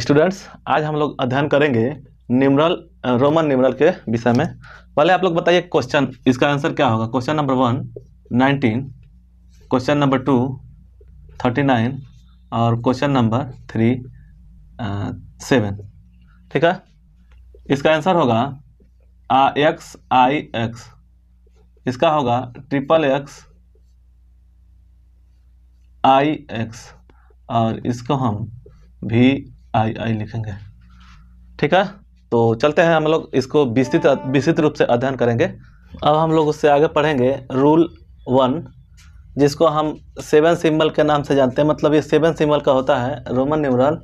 students आज हम लोग अध्ययन करेंगे निमरल रोमन निमरल के विषय में पहले आप लोग बताइए क्वेश्चन इसका आंसर क्या होगा question number one nineteen question number two thirty nine और क्वेश्चन नंबर थ्री सेवन ठीक है इसका आंसर होगा आ एक्स आई एक्स इसका होगा ट्रिपल एक्स आई एक्स और इसको हम भी आई आई लिखेंगे ठीक है तो चलते हैं हम लोग इसको विस्तृत विस्तृत रूप से अध्ययन करेंगे अब हम लोग उससे आगे पढ़ेंगे रूल वन जिसको हम सेवन सिंबल के नाम से जानते हैं मतलब ये सेवन सिंबल का होता है रोमन न्यूमरल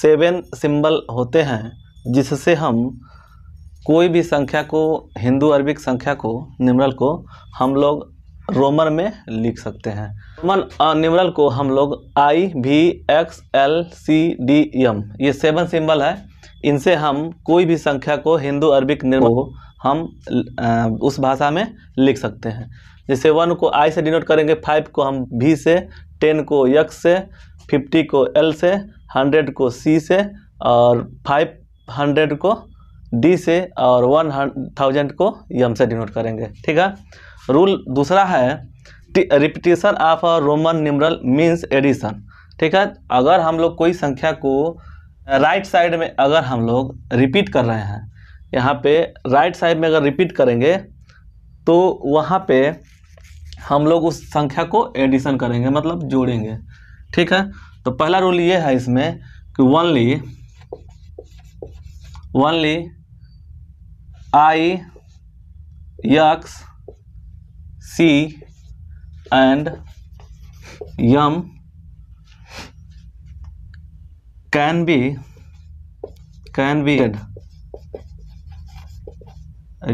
सेवन सिंबल होते हैं जिससे हम कोई भी संख्या को हिंदू अरबिक संख्या को निमरल को हम लोग रोमन में लिख सकते हैं रोमन न्यूमरल को हम लोग I V X L C D M ये सेवन सिंबल है इनसे हम कोई भी संख्या को हिंदू अरबिक निर्मल हम उस भाषा में लिख सकते हैं जैसे वन को आई से डिनोट करेंगे फाइव को हम भी से टेन को यक्स से फिफ्टी को एल से हंड्रेड को सी से और फाइव हंड्रेड को डी से और वन थाउजेंड को यम से डिनोट करेंगे ठीक है रूल दूसरा है repetition of a Roman numeral means addition ठीक है अगर हम लोग कोई संख्या को राइट साइड में अगर हम लोग रिपीट कर रहे हैं यहाँ पे राइट साइड में अगर रिपीट करेंगे तो वहाँ पे हम लोग उस संख्या को एडिशन करेंगे मतलब जोड़ेंगे ठीक है तो पहला रूल ये है इसमें कि only only I X C and M can be can be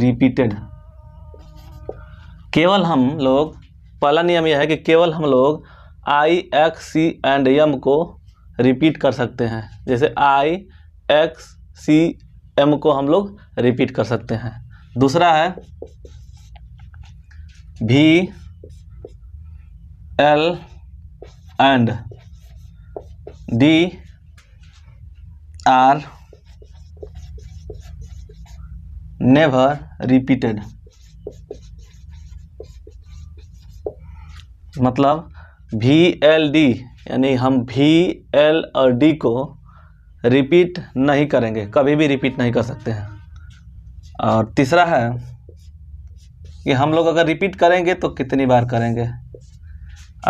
repeated केवल हम लोग पहला नियम यह है कि केवल हम लोग I X C and M को रिपीट कर सकते हैं जैसे आई एक्स सी एम को हम लोग रिपीट कर सकते हैं दूसरा है V L and D are never repeated मतलब भी एल डी यानी हम भी एल और डी को रिपीट नहीं करेंगे कभी भी रिपीट नहीं कर सकते हैं और तीसरा है कि हम लोग अगर रिपीट करेंगे तो कितनी बार करेंगे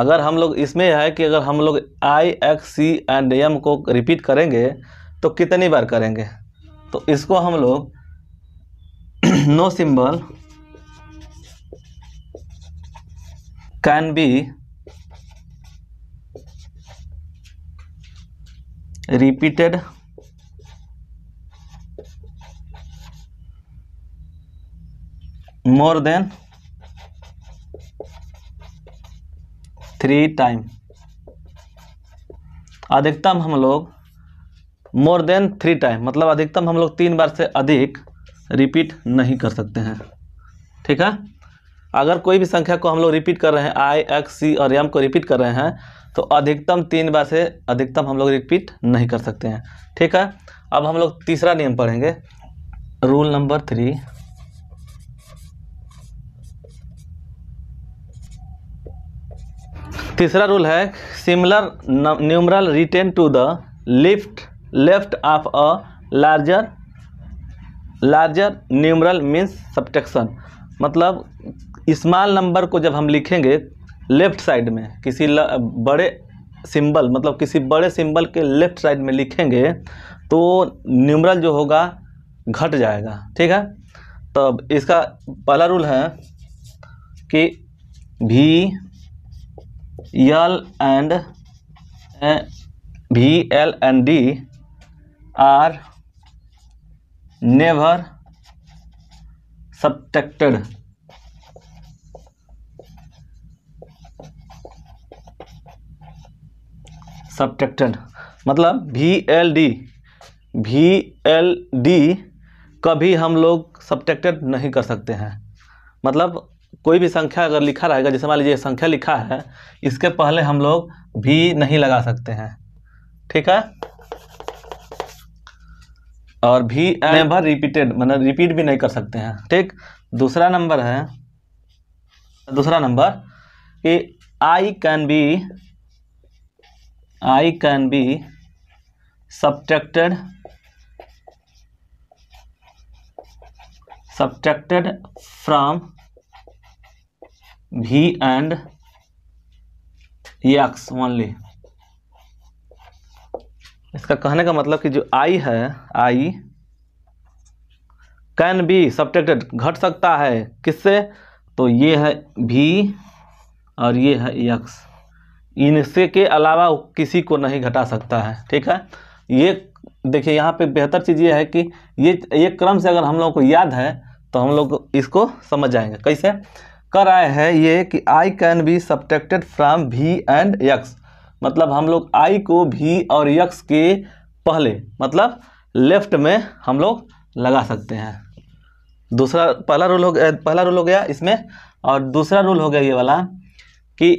अगर हम लोग इसमें है कि अगर हम लोग I X C and M को रिपीट करेंगे तो कितनी बार करेंगे तो इसको हम लोग no symbol can be repeated more than three time अधिकतम हम लोग मोर देन थ्री टाइम मतलब अधिकतम हम लोग तीन बार से अधिक रिपीट नहीं कर सकते हैं ठीक है अगर कोई भी संख्या को हम लोग रिपीट कर रहे हैं आई एक्स सी और एम को रिपीट कर रहे हैं तो अधिकतम तीन बार से अधिकतम हम लोग रिपीट नहीं कर सकते हैं ठीक है अब हम लोग तीसरा नियम पढ़ेंगे रूल नंबर थ्री तीसरा रूल है similar numeral written to the lift left of a larger larger numeral means subtraction मतलब स्मॉल नंबर को जब हम लिखेंगे लेफ्ट साइड में किसी ल, बड़े सिंबल मतलब किसी बड़े सिंबल के लेफ्ट साइड में लिखेंगे तो न्यूमरल जो होगा घट जाएगा ठीक है तब इसका पहला रूल है कि V L and V L and D are never subtracted subtracted मतलब V L D V L D कभी हम लोग सब्टेक्टेड नहीं कर सकते हैं मतलब कोई भी संख्या अगर लिखा रहेगा जैसे मान लीजिए संख्या लिखा है इसके पहले हम लोग भी नहीं लगा सकते हैं ठीक है और भी नेवर रिपीटेड मतलब रिपीट भी नहीं कर सकते हैं ठीक दूसरा नंबर है दूसरा नंबर कि I can be I can be subtracted subtracted from v and x only इसका कहने का मतलब कि जो आई है आई कैन बी सब्टेक्टेड घट सकता है किससे तो ये है भी और ये है यक्स इनसे के अलावा किसी को नहीं घटा सकता है ठीक है ये देखिए यहाँ पे बेहतर चीज़ ये है कि ये ये क्रम से अगर हम लोग को याद है तो हम लोग इसको समझ जाएंगे कैसे कर आए हैं ये कि I can be subtracted from V and X मतलब हम लोग आई को भी और यक्स के पहले मतलब लेफ्ट में हम लोग लगा सकते हैं दूसरा पहला रूल हो गया पहला रूल हो गया इसमें और दूसरा रूल हो गया ये वाला कि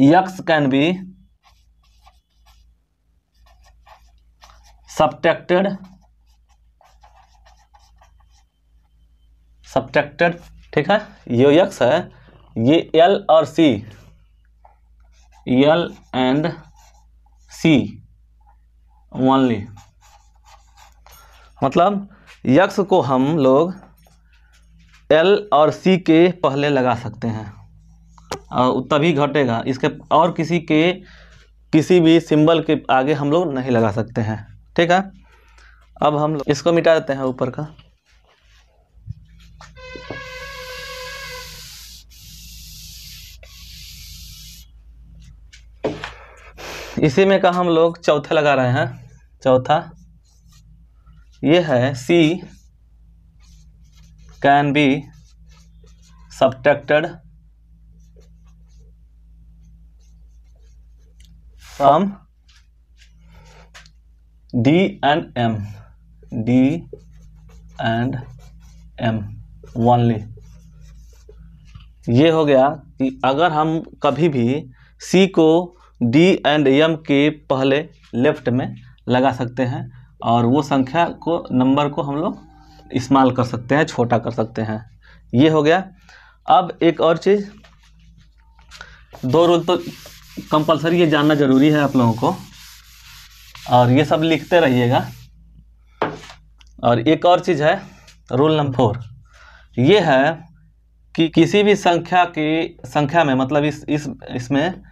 X can be subtracted subtracted ठीक है ये यक्स है ये एल और C L and C only मतलब यक्स को हम लोग एल और सी के पहले लगा सकते हैं और तभी घटेगा इसके और किसी के किसी भी सिंबल के आगे हम लोग नहीं लगा सकते हैं ठीक है अब हम इसको मिटा देते हैं ऊपर का इसी में का हम लोग चौथा लगा रहे हैं चौथा ये है C can be subtracted from D and M D and M only ये हो गया कि अगर हम कभी भी सी को डी एंड एम के पहले लेफ्ट में लगा सकते हैं और वो संख्या को नंबर को हम लोग इस्तेमाल कर सकते हैं छोटा कर सकते हैं ये हो गया अब एक और चीज़ दो रोल तो कंपलसरी ये जानना ज़रूरी है आप लोगों को और ये सब लिखते रहिएगा और एक और चीज़ है रूल नंबर फोर ये है कि किसी भी संख्या की संख्या में मतलब इस इस इसमें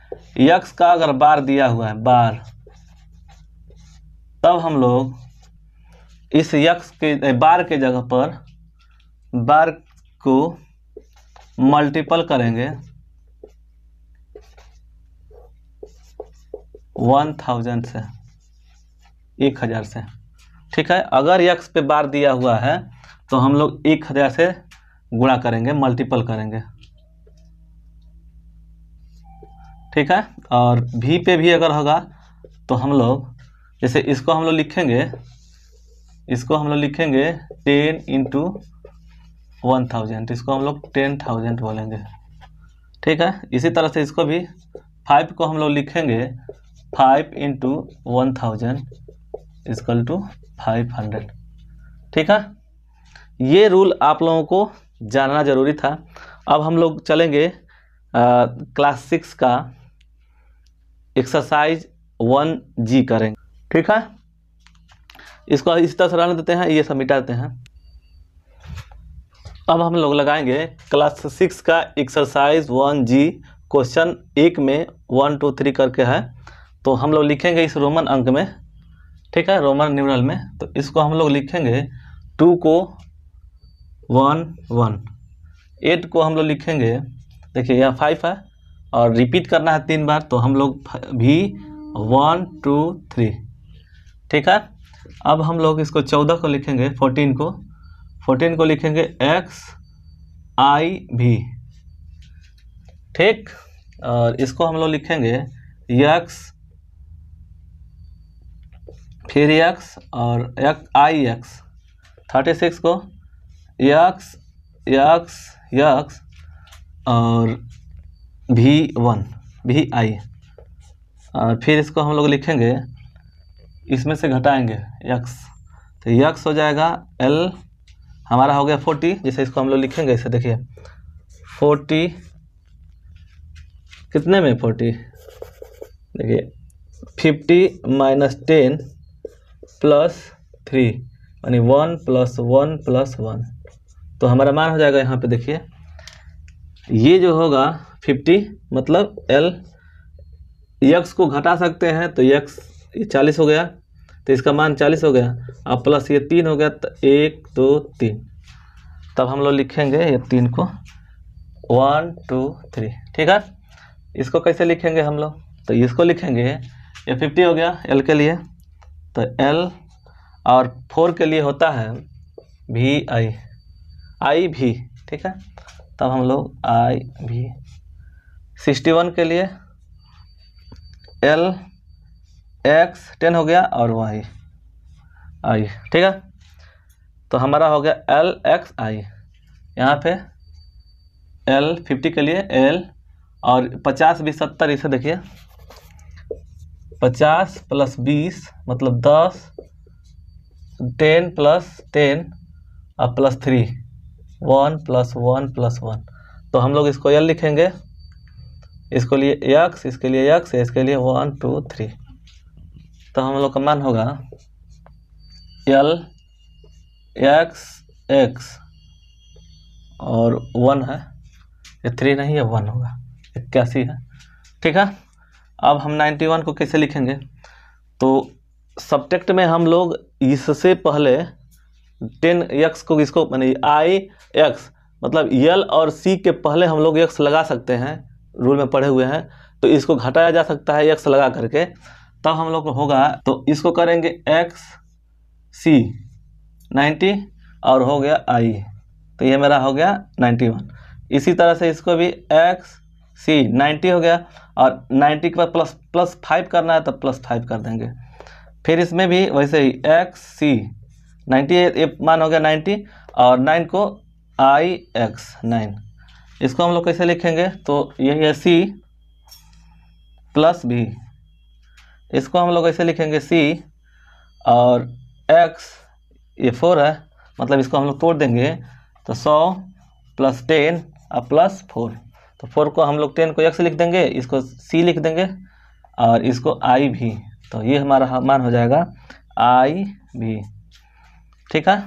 यक्स का अगर बार दिया हुआ है बार तब हम लोग इस यक्स के बार के जगह पर बार को मल्टीपल करेंगे वन थाउजेंड से एक हज़ार से ठीक है अगर यक्स पे बार दिया हुआ है तो हम लोग एक हज़ार से गुणा करेंगे मल्टीपल करेंगे ठीक है और भी पे भी अगर होगा तो हम लोग जैसे इसको हम लोग लिखेंगे इसको हम लोग लिखेंगे टेन इंटू वन थाउजेंड इसको हम लोग टेन थाउजेंड बोलेंगे ठीक है इसी तरह से इसको भी फाइव को हम लोग लिखेंगे five into one thousand is equal to five hundred ठीक है ये रूल आप लोगों को जानना ज़रूरी था अब हम लोग चलेंगे क्लास सिक्स का एक्सरसाइज वन जी करेंगे ठीक है इसको इस तरह से रहने देते हैं ये सब मिटा देते हैं अब हम लोग लगाएंगे क्लास सिक्स का एक्सरसाइज वन जी क्वेश्चन एक में वन टू थ्री करके है तो हम लोग लिखेंगे इस रोमन अंक में ठीक है रोमन न्यूरल में तो इसको हम लोग लिखेंगे टू को वन वन एट को हम लोग लिखेंगे देखिए यहाँ फाइव है और रिपीट करना है तीन बार तो हम लोग भी वन टू थ्री ठीक है अब हम लोग इसको चौदह को लिखेंगे फोर्टीन को फोर्टीन को लिखेंगे एक्स आई भी ठीक और इसको हम लोग लिखेंगे यक्स फिर यक्स और एक आई एक्स थर्टी सिक्स को यक्स यक्स यक्स और वी वन वी आई और फिर इसको हम लोग लिखेंगे इसमें से घटाएंगे यक्स तो यक्स हो जाएगा एल हमारा हो गया फोर्टी जैसे इसको हम लोग लिखेंगे इसे देखिए फोर्टी कितने में फोर्टी देखिए fifty minus ten plus three यानी one plus one plus one तो हमारा मान हो जाएगा यहाँ पे देखिए ये जो होगा फिफ्टी मतलब एल यक्स को घटा सकते हैं तो यक्स ये चालीस हो गया तो इसका मान चालीस हो गया अब प्लस ये तीन हो गया तो एक दो तीन तब हम लोग लिखेंगे ये तीन को वन टू थ्री ठीक है इसको कैसे लिखेंगे हम लोग तो इसको लिखेंगे ये फिफ्टी हो गया एल के लिए तो एल और फोर के लिए होता है भी आई आई भी ठीक है तब हम लोग आई भी सिक्सटी वन के लिए एल एक्स टेन हो गया और वाई आई ठीक है तो हमारा हो गया एल एक्स आई यहाँ पे एल फिफ्टी के लिए एल और पचास बीस सत्तर इसे देखिए पचास प्लस बीस मतलब दस टेन प्लस टेन और plus three one plus one plus one तो हम लोग इसको एल लिखेंगे इसको लिए यक्स इसके लिए यक्स इसके लिए वन टू थ्री तो हम लोग का मान होगा एल एक्स एक्स और वन है ये थ्री नहीं है वन होगा इक्यासी है ठीक है अब हम नाइन्टी वन को कैसे लिखेंगे तो सब्जेक्ट में हम लोग इससे पहले टेन एक्स को इसको मानी आई एक्स मतलब यल और सी के पहले हम लोग एक्स लगा सकते हैं रूल में पढ़े हुए हैं तो इसको घटाया जा सकता है एक्स लगा करके तब हम लोग को होगा तो इसको करेंगे एक्स सी नाइन्टी और हो गया आई तो ये मेरा हो गया नाइन्टी वन इसी तरह से इसको भी एक्स सी नाइन्टी हो गया और नाइन्टी के बाद प्लस प्लस फाइव करना है तो प्लस फाइव कर देंगे फिर इसमें भी वैसे ही एक्स सी नाइन्टी ये मान हो गया नाइन्टी और नाइन को आई एक्स नाइन इसको हम लोग कैसे लिखेंगे तो यही है सी प्लस भी इसको हम लोग ऐसे लिखेंगे सी और एक्स ये फोर है मतलब इसको हम लोग तोड़ देंगे तो सौ प्लस टेन और प्लस फोर तो फोर को हम लोग टेन को एक्स लिख देंगे इसको सी लिख देंगे और इसको आई भी तो ये हमारा मान हो जाएगा आई भी ठीक है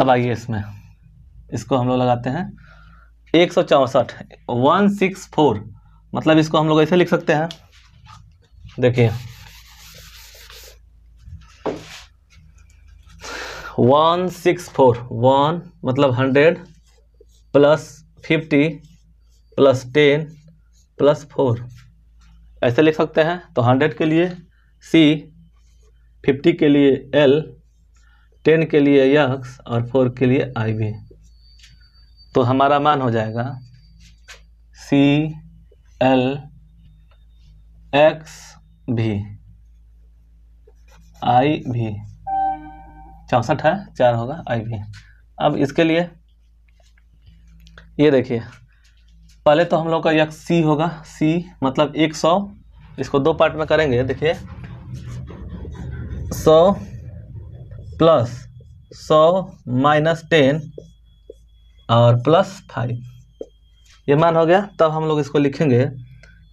अब आइए इसमें इसको हम लोग लगाते हैं एक सौ चौंसठ वन सिक्स फोर मतलब इसको हम लोग ऐसे लिख सकते हैं देखिए वन सिक्स फोर वन मतलब hundred plus fifty plus ten plus four ऐसे लिख सकते हैं तो हंड्रेड के लिए सी फिफ्टी के लिए एल टेन के लिए यक्स और फोर के लिए आई वी तो हमारा मान हो जाएगा सी एल एक्स भी आई भी चौंसठ है चार होगा आई भी अब इसके लिए ये देखिए पहले तो हम लोग का यक्स सी होगा सी मतलब एक सौ इसको दो पार्ट में करेंगे देखिए सौ प्लस सौ माइनस टेन और प्लस फाइव ये मान हो गया तब हम लोग इसको लिखेंगे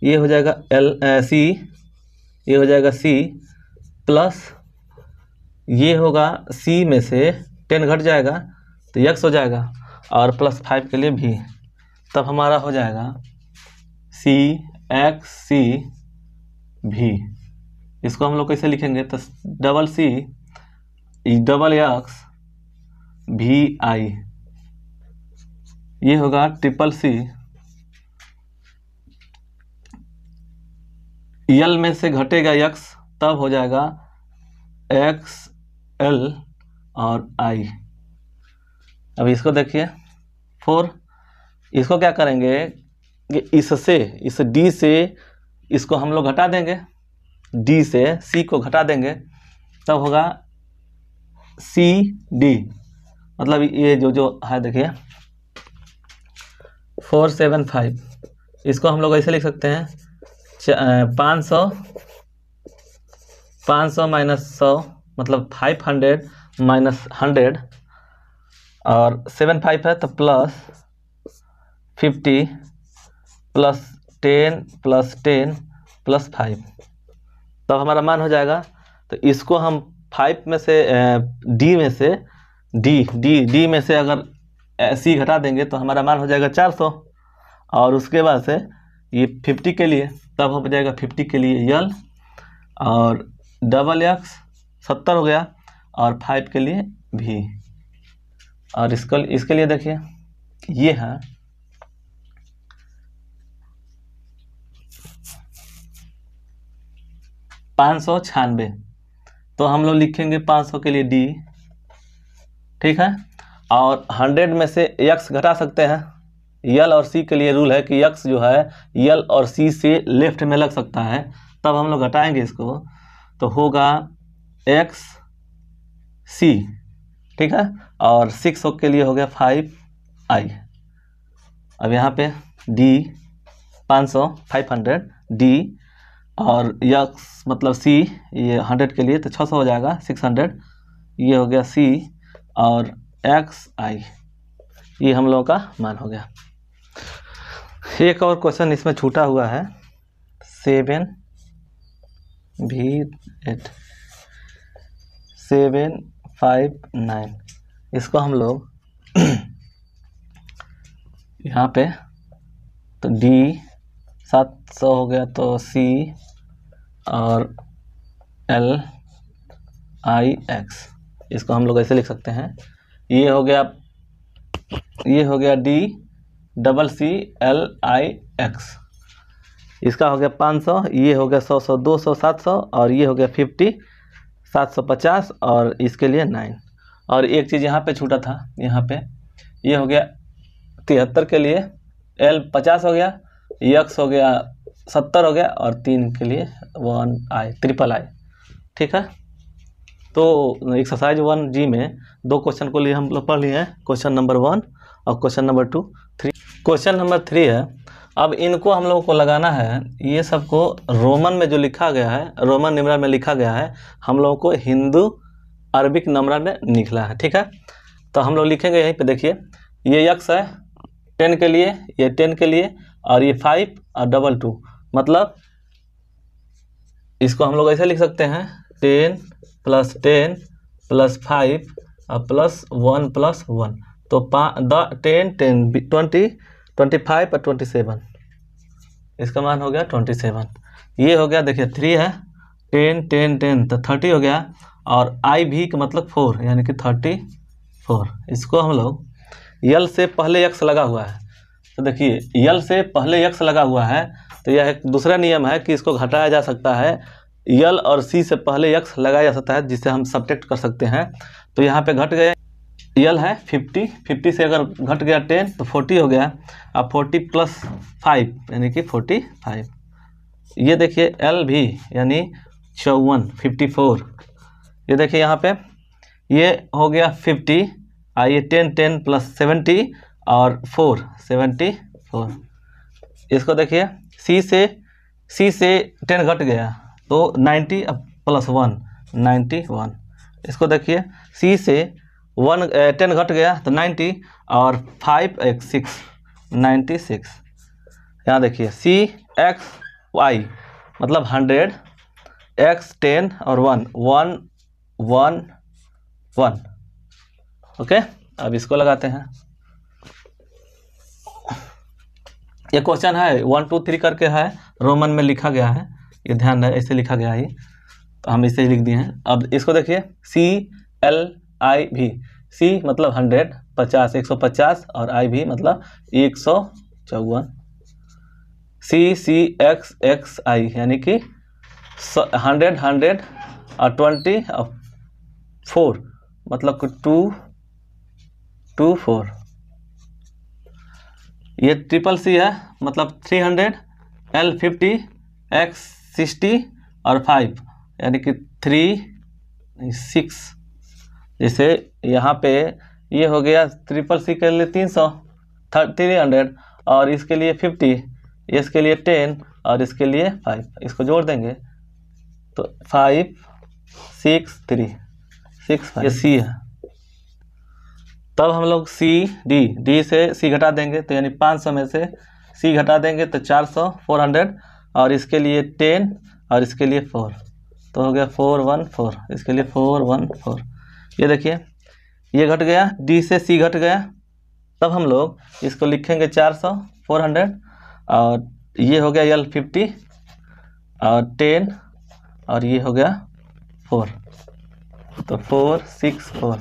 ये हो जाएगा एल सी ये हो जाएगा सी प्लस ये होगा सी में से टेन घट जाएगा तो यक्स हो जाएगा और प्लस फाइव के लिए भी तब हमारा हो जाएगा सी एक्स सी भी इसको हम लोग कैसे लिखेंगे तो डबल सी डबल एक्स भी आई ये होगा ट्रिपल सी यल में से घटेगा यक्स तब हो जाएगा एक्स एल और आई अब इसको देखिए फोर इसको क्या करेंगे कि इससे इस डी से इसको हम लोग घटा देंगे डी से सी को घटा देंगे तब होगा सी डी मतलब ये जो जो है देखिए फोर सेवन फाइव इसको हम लोग ऐसे लिख सकते हैं पाँच सौ पाँच सौ माइनस सौ मतलब फाइव हंड्रेड माइनस हंड्रेड और सेवन फाइव है तो plus fifty plus ten plus ten plus five तब तो हमारा मान हो जाएगा तो इसको हम फाइव में से डी में से डी डी डी में से अगर सी घटा देंगे तो हमारा मान हो जाएगा चार सौ और उसके बाद से ये फिफ्टी के लिए तब हो जाएगा फिफ्टी के लिए यल और डबल एक्स सत्तर हो गया और फाइव के लिए भी और इसको इसके लिए देखिए ये है पाँच सौ छियानवे तो हम लोग लिखेंगे पाँच सौ के लिए डी ठीक है और हंड्रेड में से यक्स घटा सकते हैं यल और सी के लिए रूल है कि यक्स जो है यल और सी से लेफ्ट में लग सकता है तब हम लोग घटाएंगे इसको तो होगा एक्स सी ठीक है और सिक्स के लिए हो गया फाइव आई अब यहाँ पे डी पाँच सौ फाइव हंड्रेड डी और यक्स मतलब सी ये हंड्रेड के लिए तो छः सौ हो जाएगा सिक्स हंड्रेड ये हो गया सी और एक्स आई ये हम लोगों का मान हो गया एक और क्वेश्चन इसमें छूटा हुआ है सेवन भी एट सेवन फाइव नाइन इसको हम लोग यहाँ पे तो डी सात सौ हो गया तो सी और एल आई एक्स इसको हम लोग ऐसे लिख सकते हैं ये हो गया ये हो गया D double C L I X इसका हो गया पाँच सौ ये हो गया सौ सौ दो सौ सात सौ और ये हो गया फिफ्टी सात सौ पचास और इसके लिए नाइन और एक चीज़ यहाँ पे छूटा था यहाँ पे ये हो गया तिहत्तर के लिए एल पचास हो गया यक्स हो गया सत्तर हो गया और तीन के लिए वन आई ट्रिपल आई ठीक है तो एक्सरसाइज वन जी में दो क्वेश्चन को लिए हम लोग पढ़ लिए हैं क्वेश्चन नंबर वन और question number two three question number three है अब इनको हम लोगों को लगाना है ये सबको रोमन में जो लिखा गया है रोमन निमरा में लिखा गया है हम लोगों को हिंदू अरबिक नमरा में निकला है ठीक है तो हम लोग लिखेंगे यहीं पे देखिए ये यक्स है टेन के लिए ये टेन के लिए और ये फाइव और डबल टू मतलब इसको हम लोग ऐसे लिख सकते हैं ten plus ten plus five और प्लस वन प्लस वन तो पा the ten ten twenty twenty five और ट्वेंटी सेवन इसका मान हो गया ट्वेंटी सेवन ये हो गया देखिए थ्री है टेन टेन टेन तो थर्टी हो गया और आई भी का मतलब फोर यानी कि थर्टी फोर इसको हम लोग यल से पहले यक्स लगा हुआ है तो देखिए यल से पहले यक्स लगा हुआ है तो यह एक दूसरा नियम है कि इसको घटाया जा सकता है यल और सी से पहले यक्स लगाया जा सकता है जिससे हम सब्टेक्ट कर सकते हैं तो यहाँ पे घट गए यल है फिफ्टी फिफ्टी से अगर घट गया टेन तो फोर्टी हो गया अब फोर्टी प्लस फाइव यानी कि फोर्टी फाइव ये देखिए एल भी यानी चौवन फिफ्टी फोर ये देखिए यहाँ पे ये हो गया फिफ्टी आइए टेन टेन प्लस सेवेंटी और फोर सेवेंटी फोर इसको देखिए सी से सी से टेन घट गया तो 90 प्लस वन नाइन्टी वन इसको देखिए सी से वन टेन घट गया तो नाइन्टी और five X six ninety six यहाँ देखिए सी एक्स वाई मतलब हंड्रेड एक्स टेन और one one one one okay अब इसको लगाते हैं ये क्वेश्चन है वन टू थ्री करके है रोमन में लिखा गया है ये ध्यान रहे ऐसे लिखा गया है तो हम इसे लिख दिए हैं अब इसको देखिए सी एल आई भी सी मतलब हंड्रेड पचास एक सौ पचास और आई भी मतलब एक सौ चौवन सी सी एक्स एक्स आई यानी कि हंड्रेड हंड्रेड और ट्वेंटी और फोर मतलब टू टू फोर ये ट्रिपल सी है मतलब three hundred L fifty X sixty और फाइव यानी कि थ्री सिक्स जैसे यहाँ पे ये हो गया ट्रिपल सी के लिए तीन सौ थ्री हंड्रेड और इसके लिए फिफ्टी इसके लिए टेन और इसके लिए फाइव इसको जोड़ देंगे तो फाइव सिक्स थ्री सिक्स ये सी है तब हम लोग सी डी डी से सी घटा देंगे तो यानी पाँच सौ में से सी घटा देंगे तो चार सौ फोर हंड्रेड और इसके लिए टेन और इसके लिए फोर तो हो गया फोर वन फोर इसके लिए फोर वन फोर ये देखिए ये घट गया डी से सी घट गया तब हम लोग इसको लिखेंगे चार सौ फोर हंड्रेड और ये हो गया यल फिफ्टी और टेन और ये हो गया फोर तो four six four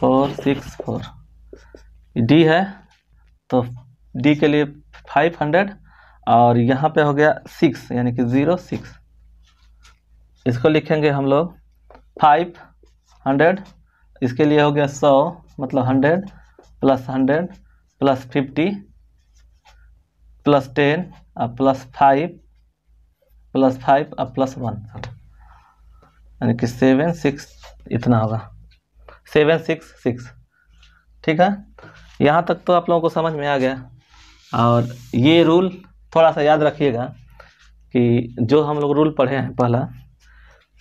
four six four D है तो डी के लिए फाइव हंड्रेड और यहाँ पे हो गया सिक्स यानी कि ज़ीरो सिक्स इसको लिखेंगे हम लोग फाइव हंड्रेड इसके लिए हो गया सौ मतलब hundred plus hundred plus fifty plus ten और प्लस फाइव प्लस फाइव और प्लस वन यानी कि सेवन सिक्स इतना होगा सेवन सिक्स सिक्स ठीक है यहाँ तक तो आप लोगों को समझ में आ गया और ये रूल थोड़ा सा याद रखिएगा कि जो हम लोग रूल पढ़े हैं पहला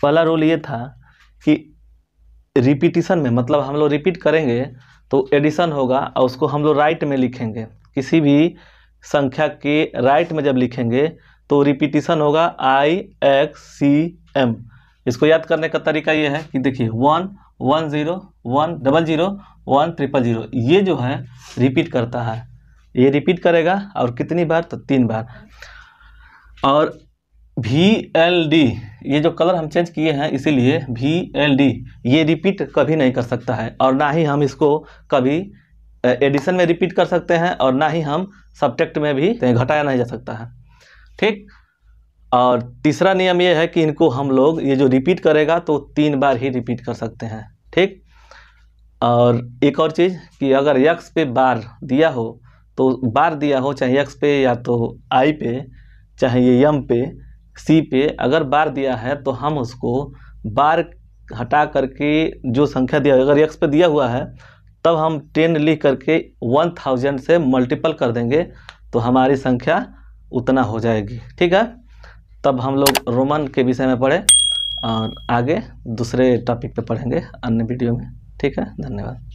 पहला रूल ये था कि रिपीटिशन में मतलब हम लोग रिपीट करेंगे तो एडिशन होगा और उसको हम लोग राइट में लिखेंगे किसी भी संख्या के राइट में जब लिखेंगे तो रिपीटिशन होगा आई एक्स सी एम इसको याद करने का तरीका ये है कि देखिए one one zero one double zero one triple zero ये जो है रिपीट करता है ये रिपीट करेगा और कितनी बार तो तीन बार और वी एल डी ये जो कलर हम चेंज किए हैं इसीलिए वी एल डी ये रिपीट कभी नहीं कर सकता है और ना ही हम इसको कभी एडिशन में रिपीट कर सकते हैं और ना ही हम सब्जेक्ट में भी घटाया नहीं जा सकता है ठीक और तीसरा नियम ये है कि इनको हम लोग ये जो रिपीट करेगा तो तीन बार ही रिपीट कर सकते हैं ठीक और एक और चीज़ कि अगर यक्स पे बार दिया हो तो बार दिया हो चाहे एक्स पे या तो आई पे चाहे ये यम पे सी पे अगर बार दिया है तो हम उसको बार हटा करके जो संख्या दिया अगर एक्स पे दिया हुआ है तब हम टेन लिख करके वन थाउजेंड से मल्टीपल कर देंगे तो हमारी संख्या उतना हो जाएगी ठीक है तब हम लोग रोमन के विषय में पढ़े और आगे दूसरे टॉपिक पे पढ़ेंगे अन्य वीडियो में ठीक है धन्यवाद